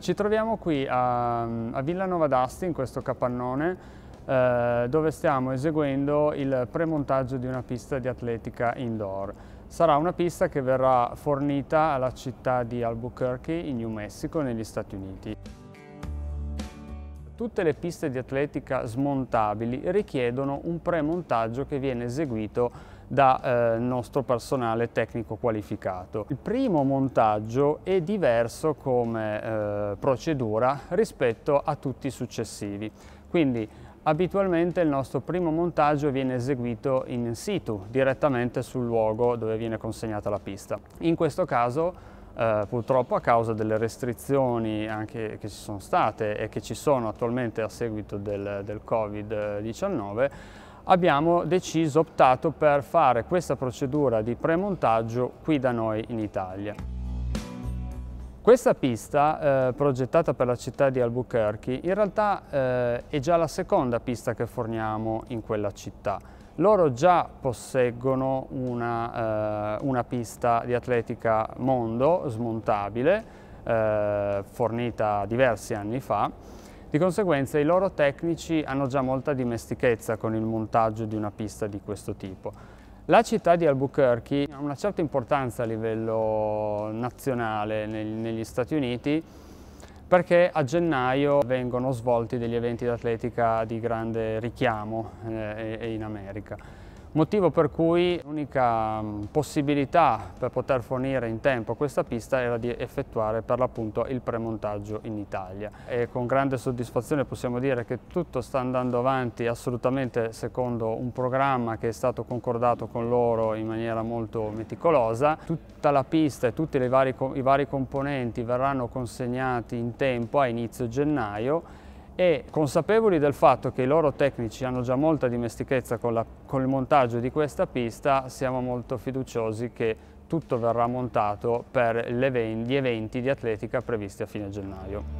Ci troviamo qui a, a Villanova d'Asti, in questo capannone, eh, dove stiamo eseguendo il premontaggio di una pista di atletica indoor. Sarà una pista che verrà fornita alla città di Albuquerque, in New Mexico, negli Stati Uniti. Tutte le piste di atletica smontabili richiedono un premontaggio che viene eseguito da eh, nostro personale tecnico qualificato. Il primo montaggio è diverso come eh, procedura rispetto a tutti i successivi. Quindi abitualmente il nostro primo montaggio viene eseguito in situ, direttamente sul luogo dove viene consegnata la pista. In questo caso eh, purtroppo a causa delle restrizioni anche che ci sono state e che ci sono attualmente a seguito del, del Covid-19, abbiamo deciso, optato per fare questa procedura di premontaggio qui da noi in Italia. Questa pista, eh, progettata per la città di Albuquerque, in realtà eh, è già la seconda pista che forniamo in quella città. Loro già posseggono una, eh, una pista di atletica mondo smontabile, eh, fornita diversi anni fa, di conseguenza i loro tecnici hanno già molta dimestichezza con il montaggio di una pista di questo tipo. La città di Albuquerque ha una certa importanza a livello nazionale negli Stati Uniti perché a gennaio vengono svolti degli eventi d'atletica di grande richiamo eh, in America motivo per cui l'unica mm, possibilità per poter fornire in tempo questa pista era di effettuare per l'appunto il premontaggio in Italia e con grande soddisfazione possiamo dire che tutto sta andando avanti assolutamente secondo un programma che è stato concordato con loro in maniera molto meticolosa, tutta la pista e tutti vari, i vari componenti verranno consegnati in tempo a inizio gennaio e consapevoli del fatto che i loro tecnici hanno già molta dimestichezza con, la, con il montaggio di questa pista, siamo molto fiduciosi che tutto verrà montato per gli eventi di atletica previsti a fine gennaio.